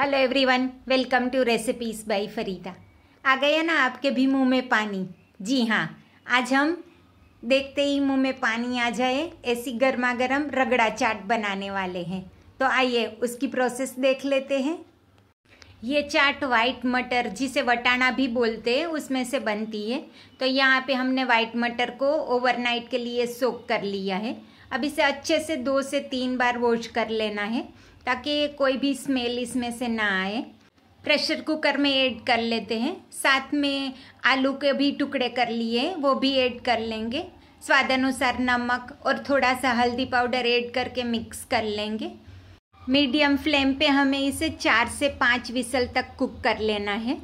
hello everyone welcome to recipes by Farida आ गया ना आपके भी मुंह में पानी जी हाँ आज हम देखते ही मुंह में पानी आ जाए ऐसी गर्मा गर्म रगड़ा चाट बनाने वाले हैं तो आइए उसकी प्रोसेस देख लेते हैं ये चाट वाइट मटर जिसे वटाना भी बोलते हैं उसमें से बनती है तो यहाँ पे हमने वाइट मटर को ओवरनाइट के लिए सोक कर लिया है अब इसे अच्छे से दो से तीन बार वॉश कर लेना है ताकि कोई भी स्मेल इसमें से ना आए प्रेशर कुकर में ऐड कर लेते हैं साथ में आलू के भी टुकड़े कर लिए वो भी ऐड कर लेंगे स्वाद अनुसार नमक और थोड़ा सा हल्दी पाउडर ऐड करके मिक्स कर लेंगे मीडियम फ्लेम पे हमें इसे चार से पाँच विसल तक कुक कर लेना है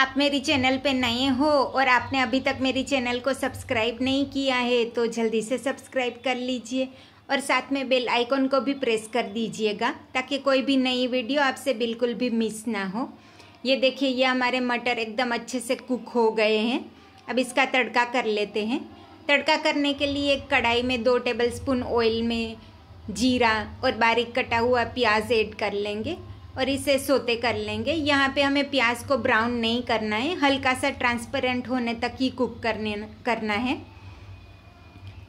आप मेरी चैनल पे नए हो और आपने अभी तक मेरी चैनल को सब्सक्राइब नहीं किया है तो जल्दी से सब्सक्राइब कर लीजिए और साथ में बेल आइकॉन को भी प्रेस कर दीजिएगा ताकि कोई भी नई वीडियो आपसे बिल्कुल भी मिस ना हो ये देखिए ये हमारे मटर एकदम अच्छे से कुक हो गए हैं अब इसका तड़का कर लेते हैं तड़का करने के लिए एक कढ़ाई में दो टेबल स्पून ऑयल में जीरा और बारीक कटा हुआ प्याज ऐड कर लेंगे और इसे सोते कर लेंगे यहाँ पे हमें प्याज को ब्राउन नहीं करना है हल्का सा ट्रांसपेरेंट होने तक ही कुक करने करना है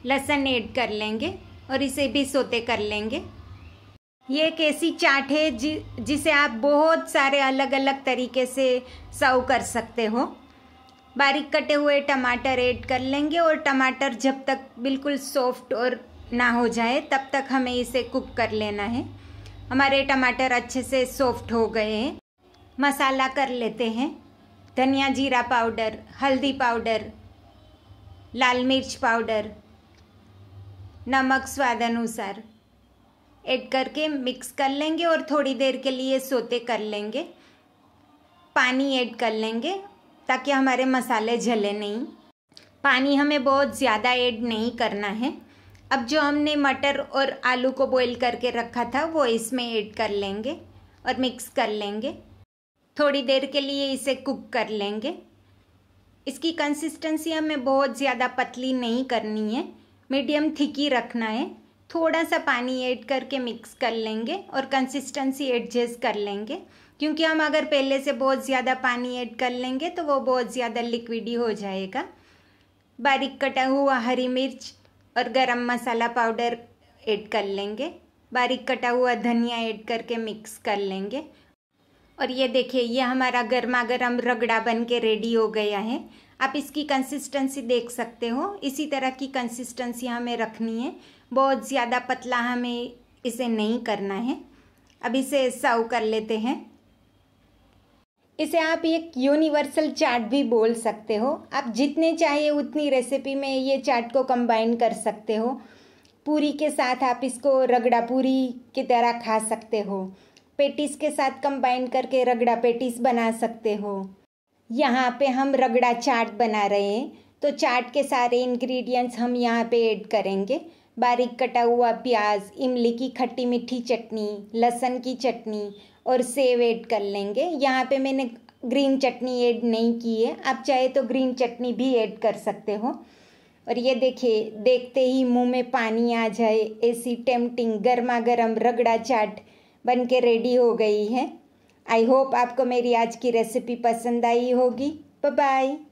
लहसुन ऐड कर लेंगे और इसे भी सोते कर लेंगे ये एक ऐसी चाट है जि जिसे आप बहुत सारे अलग अलग तरीके से सर्व कर सकते हो बारीक कटे हुए टमाटर ऐड कर लेंगे और टमाटर जब तक बिल्कुल सॉफ्ट और ना हो जाए तब तक हमें इसे कुक कर लेना है हमारे टमाटर अच्छे से सॉफ्ट हो गए हैं मसाला कर लेते हैं धनिया जीरा पाउडर हल्दी पाउडर लाल मिर्च पाउडर नमक स्वाद अनुसार ऐड करके मिक्स कर लेंगे और थोड़ी देर के लिए सोते कर लेंगे पानी ऐड कर लेंगे ताकि हमारे मसाले जले नहीं पानी हमें बहुत ज़्यादा ऐड नहीं करना है अब जो हमने मटर और आलू को बॉईल करके रखा था वो इसमें ऐड कर लेंगे और मिक्स कर लेंगे थोड़ी देर के लिए इसे कुक कर लेंगे इसकी कंसिस्टेंसी हमें बहुत ज़्यादा पतली नहीं करनी है मीडियम थिक ही रखना है थोड़ा सा पानी ऐड करके मिक्स कर लेंगे और कंसिस्टेंसी एडजस्ट कर लेंगे क्योंकि हम अगर पहले से बहुत ज़्यादा पानी ऐड कर लेंगे तो वो बहुत ज़्यादा लिक्विडी हो जाएगा बारीक कटा हुआ हरी मिर्च और गरम मसाला पाउडर ऐड कर लेंगे बारीक कटा हुआ धनिया ऐड करके मिक्स कर लेंगे और ये देखिए ये हमारा गर्मा गर्म रगड़ा बन के रेडी हो गया है आप इसकी कंसिस्टेंसी देख सकते हो इसी तरह की कंसिस्टेंसी हमें रखनी है बहुत ज़्यादा पतला हमें इसे नहीं करना है अब इसे सर्व कर लेते हैं इसे आप एक यूनिवर्सल चाट भी बोल सकते हो आप जितने चाहिए उतनी रेसिपी में ये चाट को कंबाइन कर सकते हो पूरी के साथ आप इसको रगड़ा पूरी की तरह खा सकते हो पेटिस के साथ कंबाइन करके रगड़ा पेटिस बना सकते हो यहाँ पे हम रगड़ा चाट बना रहे हैं तो चाट के सारे इंग्रेडिएंट्स हम यहाँ पे ऐड करेंगे बारीक कटा हुआ प्याज इमली की खट्टी मीठी चटनी लहसन की चटनी और सेव ऐड कर लेंगे यहाँ पे मैंने ग्रीन चटनी ऐड नहीं की है आप चाहे तो ग्रीन चटनी भी ऐड कर सकते हो और ये देखिए देखते ही मुंह में पानी आ जाए ऐसी टेम्पटिंग गर्मा गर्म रगड़ा चाट बन के रेडी हो गई है आई होप आपको मेरी आज की रेसिपी पसंद आई होगी बाय